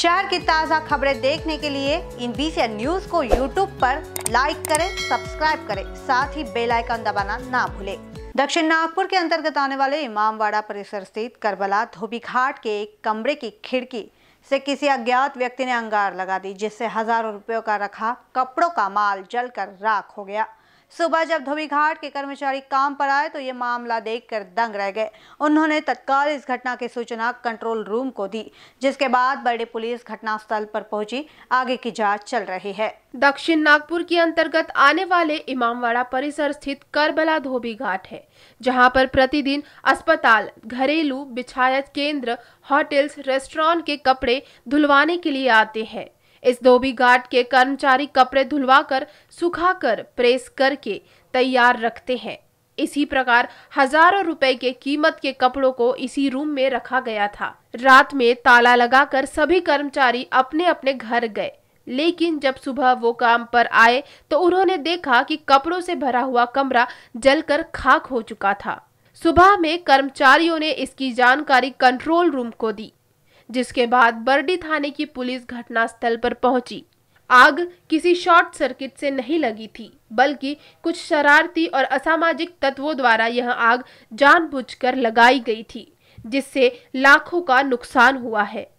शहर की ताज़ा खबरें देखने के लिए इन बीसी न्यूज को यूट्यूब पर लाइक करें सब्सक्राइब करें साथ ही बेल आइकन दबाना ना भूलें दक्षिण नागपुर के अंतर्गत आने वाले इमामवाड़ा परिसर स्थित करबला धोबी घाट के एक कमरे की खिड़की से किसी अज्ञात व्यक्ति ने अंगार लगा दी जिससे हजारों रुपयों का रखा कपड़ों का माल जलकर राख हो गया सुबह जब धोबीघाट के कर्मचारी काम पर आए तो ये मामला देखकर दंग रह गए उन्होंने तत्काल इस घटना की सूचना कंट्रोल रूम को दी जिसके बाद बड़े पुलिस घटनास्थल पर पहुंची आगे की जांच चल रही है दक्षिण नागपुर के अंतर्गत आने वाले इमामवाड़ा परिसर स्थित करबला धोबी घाट है जहां पर प्रतिदिन अस्पताल घरेलू बिछायत केंद्र होटल्स रेस्टोरेंट के कपड़े धुलवाने के लिए आते हैं इस धोबी घाट के कर्मचारी कपड़े धुलवाकर सुखाकर प्रेस करके तैयार रखते हैं इसी प्रकार हजारों रुपए के कीमत के कपड़ों को इसी रूम में रखा गया था रात में ताला लगाकर सभी कर्मचारी अपने अपने घर गए लेकिन जब सुबह वो काम पर आए तो उन्होंने देखा कि कपड़ों से भरा हुआ कमरा जलकर खाक हो चुका था सुबह में कर्मचारियों ने इसकी जानकारी कंट्रोल रूम को दी जिसके बाद बर्डी थाने की पुलिस घटनास्थल पर पहुंची आग किसी शॉर्ट सर्किट से नहीं लगी थी बल्कि कुछ शरारती और असामाजिक तत्वों द्वारा यह आग जानबूझकर लगाई गई थी जिससे लाखों का नुकसान हुआ है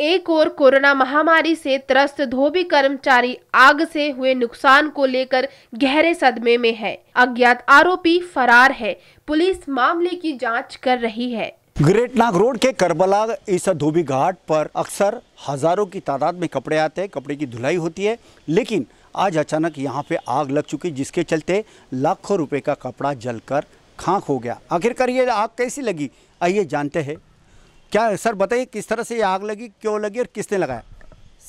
एक और कोरोना महामारी से त्रस्त धोबी कर्मचारी आग से हुए नुकसान को लेकर गहरे सदमे में है अज्ञात आरोपी फरार है पुलिस मामले की जांच कर रही है ग्रेट नाग रोड के करबला इस धोबी घाट पर अक्सर हज़ारों की तादाद में कपड़े आते हैं कपड़े की धुलाई होती है लेकिन आज अचानक यहाँ पे आग लग चुकी जिसके चलते लाखों रुपए का कपड़ा जलकर खाक हो गया आखिरकार ये आग कैसी लगी आइए जानते हैं क्या सर बताइए किस तरह से ये आग लगी क्यों लगी और किसने लगाया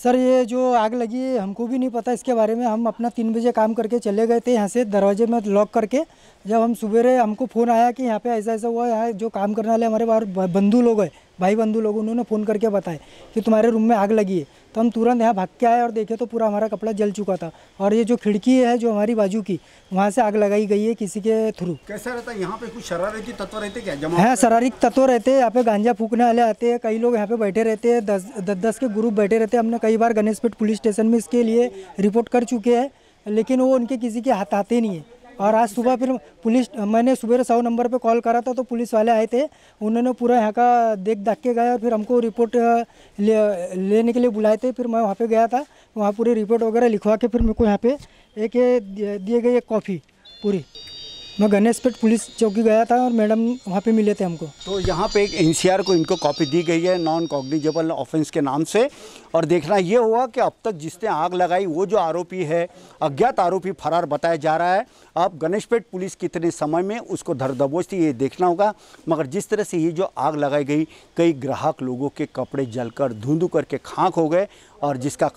सर ये जो आग लगी है हमको भी नहीं पता इसके बारे में हम अपना तीन बजे काम करके चले गए थे यहाँ से दरवाजे में लॉक करके जब हम सुबह हमको फ़ोन आया कि यहाँ पे ऐसा ऐसा हुआ है यहाँ जो काम करने वाले हमारे बाहर बंधु लोग हैं भाई बंधु लोग उन्होंने फ़ोन करके बताया कि तुम्हारे रूम में आग लगी है तो हम तुरंत यहाँ भाग के आए और देखे तो पूरा हमारा कपड़ा जल चुका था और ये जो खिड़की है जो हमारी बाजू की वहाँ से आग लगाई गई है किसी के थ्रू कैसा रहता है यहाँ पे कुछ शरारती तत्व रहते क्या जमा हाँ शरारिक तत्व रहते हैं यहाँ पे गांजा फूकने वाले आते हैं कई लोग यहाँ पे बैठे रहते हैं दस दस दस के ग्रुप बैठे रहते हैं हमने कई बार गणेशपेट पुलिस स्टेशन में इसके लिए रिपोर्ट कर चुके हैं लेकिन वो उनके किसी के हाथ आते नहीं है और आज सुबह फिर पुलिस मैंने सुबह सौ नंबर पे कॉल करा था तो पुलिस वाले आए थे उन्होंने पूरा यहाँ का देख दाख के गए और फिर हमको रिपोर्ट ले, लेने के लिए बुलाए थे फिर मैं वहाँ पे गया था वहाँ पूरी रिपोर्ट वगैरह लिखवा के फिर मेरे को यहाँ पे एक दिए गए एक कॉफ़ी पूरी मैं गणेशपेट पुलिस चौकी गया था और मैडम वहाँ पे मिले थे हमको तो यहाँ पे एक एनसीआर को इनको कॉपी दी गई है नॉन कॉग्निजेबल ऑफेंस के नाम से और देखना ये हुआ कि अब तक जिसने आग लगाई वो जो आरोपी है अज्ञात आरोपी फरार बताया जा रहा है अब गणेशपेट पुलिस कितने समय में उसको धर दबोचती ये देखना होगा मगर जिस तरह से ये जो आग लगाई गई कई ग्राहक लोगों के कपड़े जलकर धुंधू करके खाक हो गए और जिसका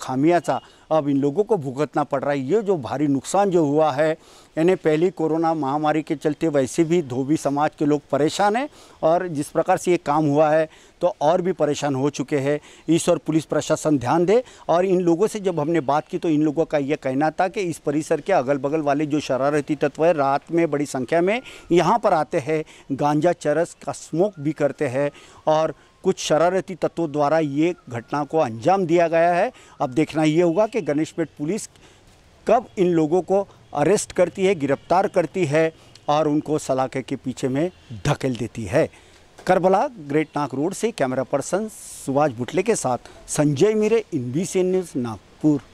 था अब इन लोगों को भुगतना पड़ रहा है ये जो भारी नुकसान जो हुआ है यानी पहली कोरोना महामारी के चलते वैसे भी धोबी समाज के लोग परेशान हैं और जिस प्रकार से ये काम हुआ है तो और भी परेशान हो चुके हैं इस और पुलिस प्रशासन ध्यान दे और इन लोगों से जब हमने बात की तो इन लोगों का यह कहना था कि इस परिसर के अगल बगल वाले जो शरारती तत्व है रात में बड़ी संख्या में यहाँ पर आते हैं गांजा चरस का स्मोक भी करते हैं और कुछ शरारती तत्वों द्वारा ये घटना को अंजाम दिया गया है अब देखना ये होगा कि गणेशपेट पुलिस कब इन लोगों को अरेस्ट करती है गिरफ्तार करती है और उनको सलाखे के पीछे में धकेल देती है करबला ग्रेट नाक रोड से कैमरा पर्सन सुभाष बुटले के साथ Sanjay Meere in B news Nagpur